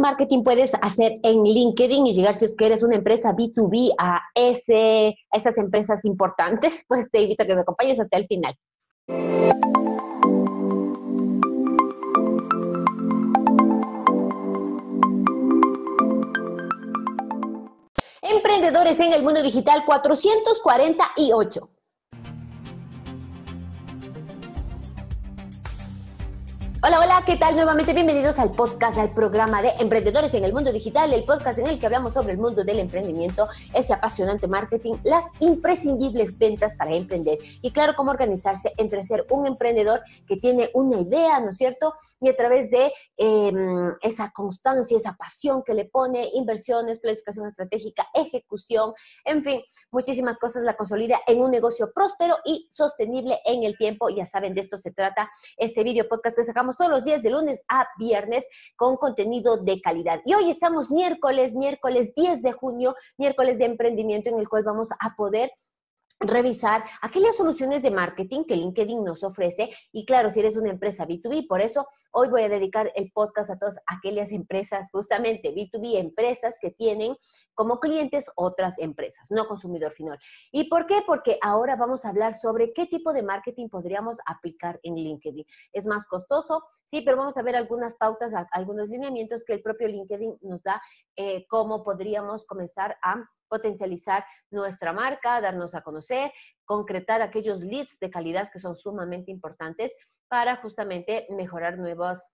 marketing puedes hacer en LinkedIn y llegar si es que eres una empresa B2B a, ese, esas empresas importantes? Pues te invito a que me acompañes hasta el final. Emprendedores en el mundo digital 448. Hola, hola, ¿qué tal? Nuevamente bienvenidos al podcast, al programa de Emprendedores en el Mundo Digital, el podcast en el que hablamos sobre el mundo del emprendimiento, ese apasionante marketing, las imprescindibles ventas para emprender y claro, cómo organizarse entre ser un emprendedor que tiene una idea, ¿no es cierto? Y a través de em, esa constancia, esa pasión que le pone, inversiones, planificación estratégica, ejecución, en fin, muchísimas cosas la consolida en un negocio próspero y sostenible en el tiempo. Ya saben, de esto se trata este video podcast que sacamos todos los días de lunes a viernes con contenido de calidad. Y hoy estamos miércoles, miércoles 10 de junio, miércoles de emprendimiento en el cual vamos a poder revisar aquellas soluciones de marketing que LinkedIn nos ofrece y claro, si eres una empresa B2B, por eso hoy voy a dedicar el podcast a todas aquellas empresas, justamente B2B, empresas que tienen como clientes otras empresas, no consumidor final. ¿Y por qué? Porque ahora vamos a hablar sobre qué tipo de marketing podríamos aplicar en LinkedIn. Es más costoso, sí, pero vamos a ver algunas pautas, algunos lineamientos que el propio LinkedIn nos da, eh, cómo podríamos comenzar a potencializar nuestra marca, darnos a conocer, concretar aquellos leads de calidad que son sumamente importantes para justamente mejorar nuevas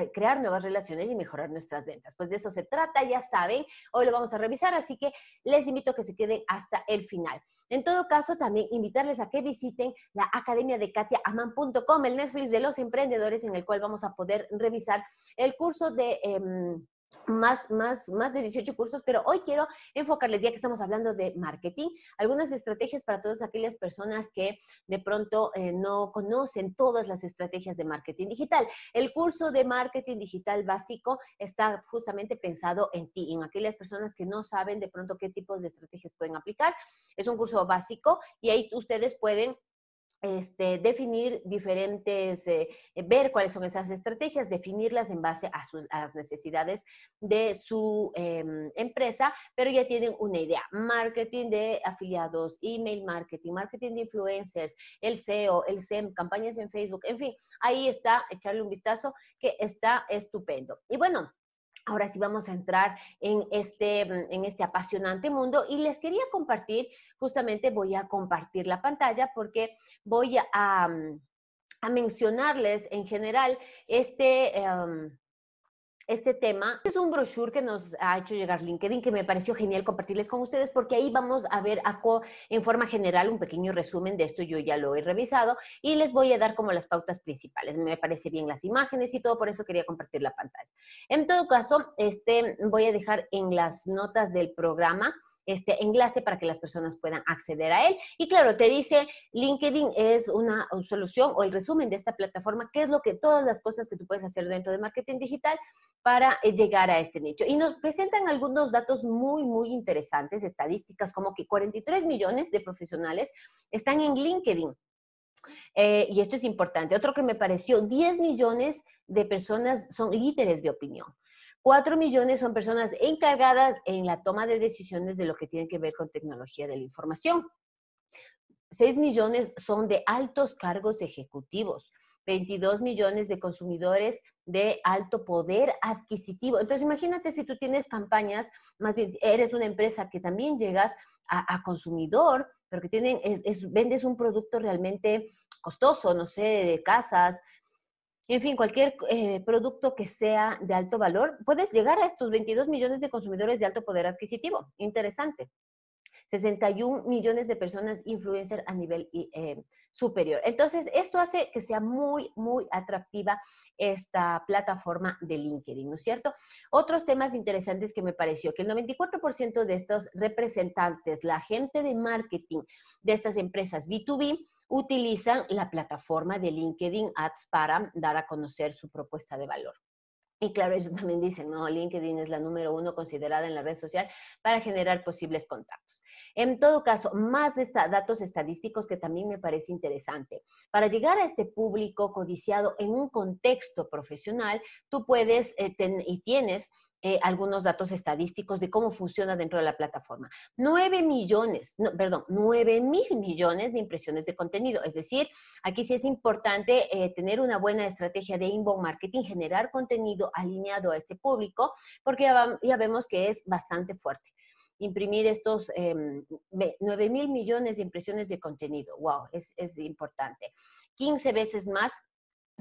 eh, crear nuevas relaciones y mejorar nuestras ventas. Pues de eso se trata, ya saben, hoy lo vamos a revisar, así que les invito a que se queden hasta el final. En todo caso, también invitarles a que visiten la academia de katiaaman.com, el Netflix de los emprendedores en el cual vamos a poder revisar el curso de... Em, más, más, más de 18 cursos, pero hoy quiero enfocarles, ya que estamos hablando de marketing, algunas estrategias para todas aquellas personas que de pronto eh, no conocen todas las estrategias de marketing digital. El curso de marketing digital básico está justamente pensado en ti, en aquellas personas que no saben de pronto qué tipos de estrategias pueden aplicar. Es un curso básico y ahí ustedes pueden este, definir diferentes, eh, eh, ver cuáles son esas estrategias, definirlas en base a, sus, las necesidades de su em, empresa, pero ya tienen una idea. Marketing de afiliados, email marketing, marketing de influencers, el SEO, el SEM, campañas en Facebook, en fin, ahí está, echarle un vistazo que está estupendo. Y bueno, Ahora sí vamos a entrar en este, mm, en este apasionante mundo y les quería compartir, justamente voy a compartir la pantalla porque voy a, mm, mencionarles en general este... Em, este tema. Es un brochure que nos ha hecho llegar LinkedIn que me pareció genial compartirles con ustedes porque ahí vamos a ver en forma general un pequeño resumen de esto. Yo ya lo he revisado y les voy a dar como las pautas principales. Me parece bien las imágenes y todo, por eso quería compartir la pantalla. En todo caso, este, voy a dejar en las notas del programa este enlace para que las personas puedan acceder a él. Y claro, te dice LinkedIn es una solución o el resumen de esta plataforma, qué es lo que todas las cosas que tú puedes hacer dentro de marketing digital para eh, llegar a este nicho. Y nos presentan algunos datos muy, muy interesantes, estadísticas, como que 43 millones de profesionales están en LinkedIn. Eh, y esto es importante. Otro que me pareció, 10 millones de personas son líderes de opinión. 4 millones son personas encargadas en la toma de decisiones de lo que tiene que ver con tecnología de la información. 6 millones son de altos cargos ejecutivos. 22 millones de consumidores de alto poder adquisitivo. Entonces, imagínate si tú tienes campañas, más bien eres una empresa que también llegas a, consumidor, pero que tienen, vendes un producto realmente costoso, no sé, de casas, en fin, cualquier eh, producto que sea de alto valor, puedes llegar a estos 22 millones de consumidores de alto poder adquisitivo. Interesante. 61 millones de personas influencer a nivel eh, superior. Entonces, esto hace que sea muy, muy atractiva esta plataforma de LinkedIn, ¿no es cierto? Otros temas interesantes que me pareció, que el 94% de estos representantes, la gente de marketing de estas empresas B2B, utilizan la plataforma de LinkedIn Ads para dar a conocer su propuesta de valor. Y claro, ellos también dicen, no, LinkedIn es la número uno considerada en la red social para generar posibles contactos. En todo caso, más esta, datos estadísticos que también me parece interesante. Para llegar a este público codiciado en un contexto profesional, tú puedes eh, y tienes eh, algunos datos estadísticos de cómo funciona dentro de la plataforma. 9 millones, perdón, 9 mil millones de impresiones de contenido. Es decir, aquí sí es importante eh, tener una buena estrategia de inbound marketing, generar contenido alineado a este público, porque ya, vemos que es bastante fuerte imprimir estos 9 em, mil millones de impresiones de contenido. ¡Wow! Es, es, importante. 15 veces más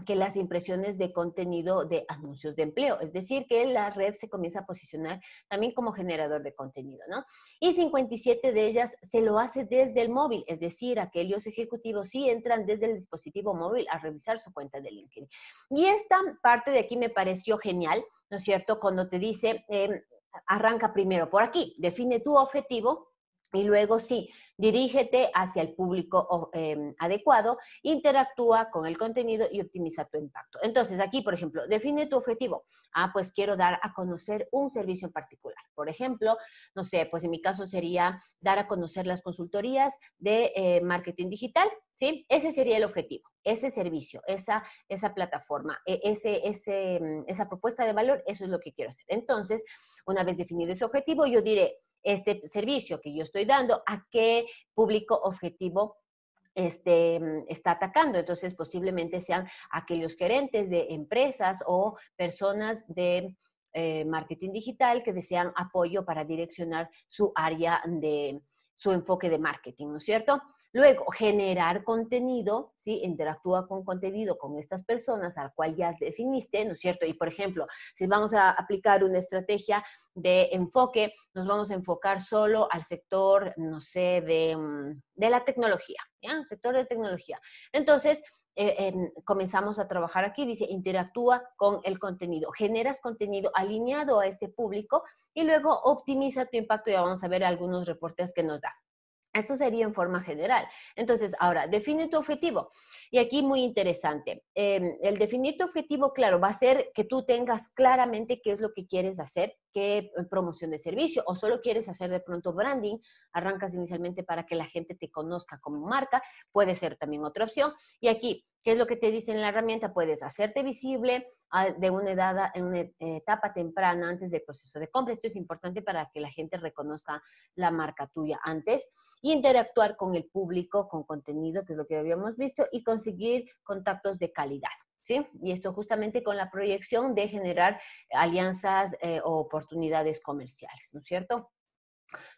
que las impresiones de contenido de anuncios de empleo, es decir, que la red se comienza a posicionar también como generador de contenido, ¿no? Y 57 de ellas se lo hace desde el móvil, es decir, aquellos ejecutivos sí entran desde el dispositivo móvil a revisar su cuenta de LinkedIn. Y esta parte de aquí me pareció genial, ¿no es cierto? Cuando te dice, em, arranca primero por aquí, define tu objetivo, y luego sí, dirígete hacia el público oh, em, adecuado, interactúa con el contenido y optimiza tu impacto. Entonces, aquí, por ejemplo, define tu objetivo. Ah, pues quiero dar a conocer un servicio en particular. Por ejemplo, no sé, pues en mi caso sería dar a conocer las consultorías de eh, marketing digital, ¿sí? Ese sería el objetivo, ese servicio, esa, esa plataforma, e, ese, mm, esa propuesta de valor, eso es lo que quiero hacer. Entonces, una vez definido ese objetivo, yo diré, este servicio que yo estoy dando, a qué público objetivo este, mm, está atacando. Entonces, posiblemente sean aquellos gerentes de empresas o personas de eh, marketing digital que desean apoyo para direccionar su área de su enfoque de marketing, ¿no es cierto? Luego, generar contenido, ¿sí? Interactúa con contenido con estas personas al cual ya definiste, ¿no es cierto? Y por ejemplo, si vamos a aplicar una estrategia de enfoque, nos vamos a enfocar solo al sector, no sé, de, mm, la tecnología, ¿ya? Sector de tecnología. Entonces, eh, em, comenzamos a trabajar aquí, dice, interactúa con el contenido, generas contenido alineado a este público y luego optimiza tu impacto, ya vamos a ver algunos reportes que nos da. Esto sería en forma general. Entonces, ahora, define tu objetivo. Y aquí muy interesante, em, el definir tu objetivo, claro, va a ser que tú tengas claramente qué es lo que quieres hacer, qué eh, promoción de servicio, o solo quieres hacer de pronto branding, arrancas inicialmente para que la gente te conozca como marca, puede ser también otra opción. Y aquí, ¿qué es lo que te dice en la herramienta? Puedes hacerte visible, ah, de una edad, en una etapa temprana antes del proceso de compra. Esto es importante para que la gente reconozca la marca tuya antes. Interactuar con el público, con contenido, que es lo que habíamos visto, y con conseguir contactos de calidad. ¿Sí? Y esto justamente con la proyección de generar alianzas eh, o oportunidades comerciales, ¿no es cierto?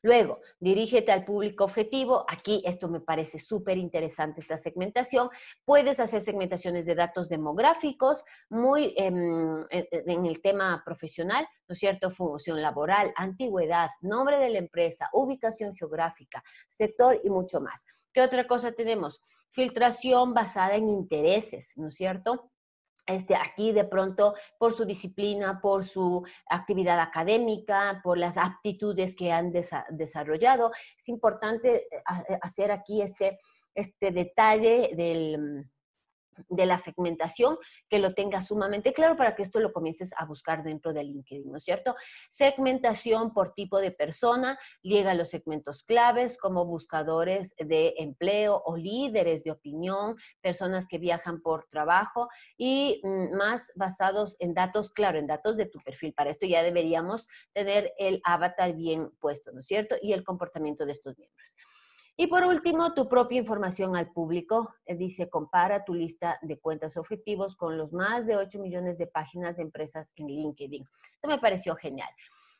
Luego, dirígete al público objetivo. Aquí esto me parece súper interesante, esta segmentación. Puedes hacer segmentaciones de datos demográficos, muy em, en el tema profesional, ¿no es cierto? Función laboral, antigüedad, nombre de la empresa, ubicación geográfica, sector y mucho más. ¿Qué otra cosa tenemos? filtración basada en intereses, ¿no es cierto? Este, aquí de pronto por su disciplina, por su actividad académica, por las aptitudes que han desarrollado. Es importante eh, hacer aquí este, este detalle del, de la segmentación, que lo tenga sumamente claro para que esto lo comiences a buscar dentro de LinkedIn, ¿no es cierto? Segmentación por tipo de persona, llega a los segmentos claves como buscadores de empleo o líderes de opinión, personas que viajan por trabajo y mm, más basados en datos, claro, en datos de tu perfil. Para esto ya deberíamos tener el avatar bien puesto, ¿no es cierto? Y el comportamiento de estos miembros. Y por último, tu propia información al público. Eh, dice, compara tu lista de cuentas objetivos con los más de 8 millones de páginas de empresas en LinkedIn. Esto me pareció genial.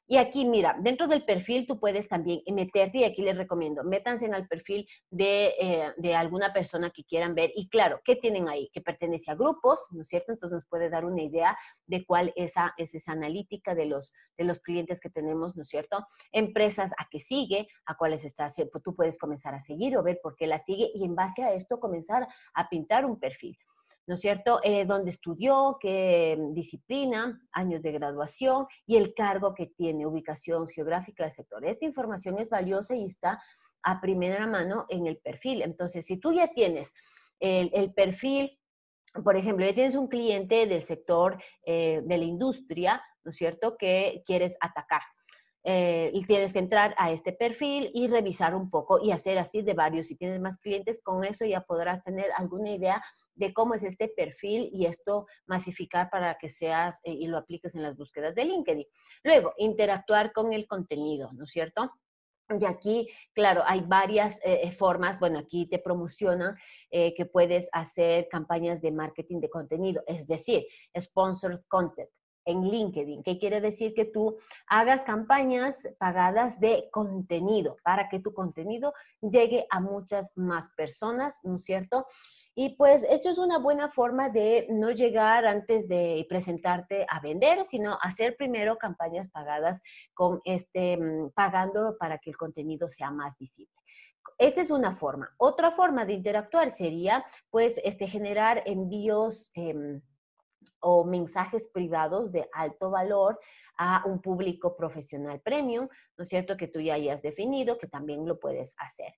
Y aquí, mira, dentro del perfil tú puedes también meterte, y aquí les recomiendo, métanse en el perfil de, eh, de alguna persona que quieran ver. Y claro, ¿qué tienen ahí? Que pertenece a grupos, ¿no es cierto? Entonces nos puede dar una idea de cuál esa, es esa analítica de los, de los clientes que tenemos, ¿no es cierto? Empresas a que sigue, a cuáles estás, pues tú puedes comenzar a seguir o ver por qué la sigue y en base a esto comenzar a pintar un perfil. ¿no es cierto? Eh, dónde estudió, qué mm, disciplina, años de graduación y el cargo que tiene, ubicación geográfica del sector. Esta información es valiosa y está a primera mano en el perfil. Entonces, si tú ya tienes el, perfil, por ejemplo, ya tienes un cliente del sector eh, de la industria, ¿no es cierto?, que quieres atacar. Eh, y tienes que entrar a este perfil y revisar un poco y hacer así de varios. Si tienes más clientes, con eso ya podrás tener alguna idea de cómo es este perfil y esto masificar para que seas eh, y lo apliques en las búsquedas de LinkedIn. Luego, interactuar con el contenido, ¿no es cierto? Y aquí, claro, hay varias eh, formas. Bueno, aquí te promocionan que puedes hacer campañas de marketing de contenido, es decir, sponsored content en LinkedIn, que quiere decir que tú hagas campañas pagadas de contenido para que tu contenido llegue a muchas más personas, ¿no es cierto? Y pues esto es una buena forma de no llegar antes de presentarte a vender, sino hacer primero campañas pagadas con este mm, pagando para que el contenido sea más visible. Esta es una forma. Otra forma de interactuar sería pues este generar envíos em, o mensajes privados de alto valor a un público profesional premium, ¿no es cierto? Que tú ya hayas definido, que también lo puedes hacer.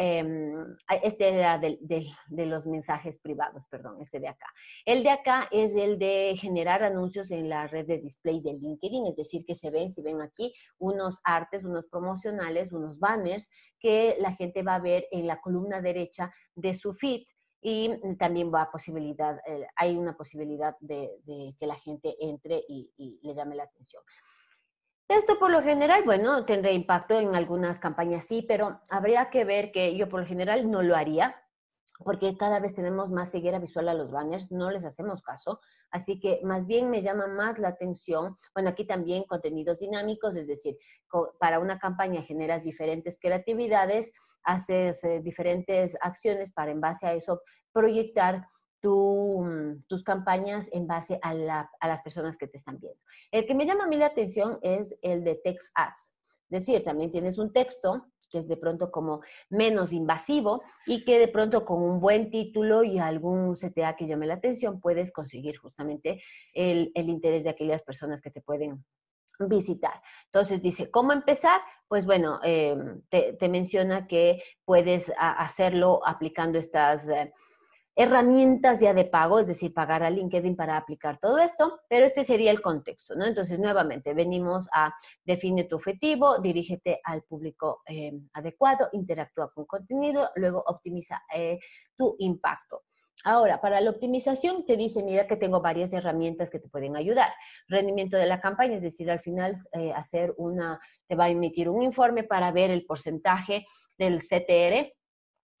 Em, este era de, de, los mensajes privados, perdón, este de acá. El de acá es el de generar anuncios en la red de display de LinkedIn, es decir, que se ven, si ven aquí, unos artes, unos promocionales, unos banners que la gente va a ver en la columna derecha de su feed y también va a posibilidad, eh, hay una posibilidad de, que la gente entre y, y, le llame la atención. Esto por lo general, bueno, tendrá impacto en algunas campañas, sí, pero habría que ver que yo por lo general no lo haría, porque cada vez tenemos más ceguera visual a los banners, no les hacemos caso, así que más bien me llama más la atención, bueno, aquí también contenidos dinámicos, es decir, para una campaña generas diferentes creatividades, haces eh, diferentes acciones para en base a eso proyectar mm, tus campañas en base a, a las personas que te están viendo. El que me llama a mí la atención es el de text ads, es decir, también tienes un texto que es de pronto como menos invasivo y que de pronto con un buen título y algún CTA que llame la atención puedes conseguir justamente el, interés de aquellas personas que te pueden visitar. Entonces dice, ¿cómo empezar? Pues bueno, eh, te, menciona que puedes hacerlo aplicando estas... Eh, herramientas ya de pago, es decir, pagar a LinkedIn para aplicar todo esto, pero este sería el contexto, ¿no? Entonces, nuevamente, venimos a define tu objetivo, dirígete al público eh, adecuado, interactúa con contenido, luego optimiza eh, tu impacto. Ahora, para la optimización te dice, mira que tengo varias herramientas que te pueden ayudar. Rendimiento de la campaña, es decir, al final eh, hacer una, te va a emitir un informe para ver el porcentaje del CTR,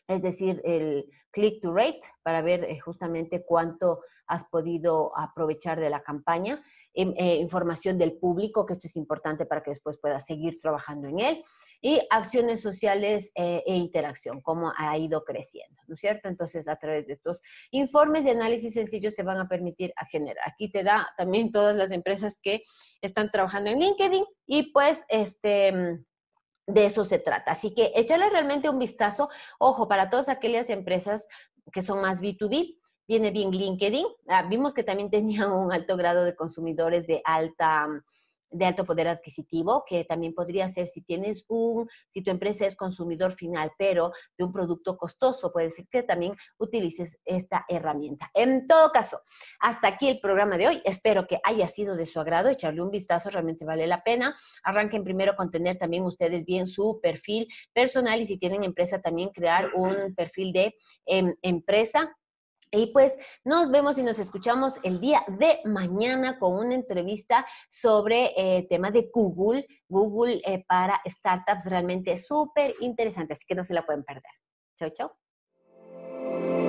es decir, el Click to Rate para ver eh, justamente cuánto has podido aprovechar de la campaña, em, eh, información del público, que esto es importante para que después puedas seguir trabajando en él, y acciones sociales eh, e interacción, cómo ha ido creciendo, ¿no es cierto? Entonces, a través de estos informes y análisis sencillos te van a permitir a generar. Aquí te da también todas las empresas que están trabajando en LinkedIn y pues, este mm, de eso se trata. Así que échale realmente un vistazo. Ojo, para todas aquellas empresas que son más B2B, viene bien LinkedIn. Ah, vimos que también tenían un alto grado de consumidores de alta de alto poder adquisitivo, que también podría ser si tienes un, si tu empresa es consumidor final, pero de un producto costoso, puede ser que también utilices esta herramienta. En todo caso, hasta aquí el programa de hoy. Espero que haya sido de su agrado, echarle un vistazo, realmente vale la pena. Arranquen primero con tener también ustedes bien su perfil personal y si tienen empresa también crear un perfil de em, empresa y pues nos vemos y nos escuchamos el día de mañana con una entrevista sobre el eh, tema de Google, Google eh, para startups realmente súper interesante, así que no se la pueden perder. Chau, chau.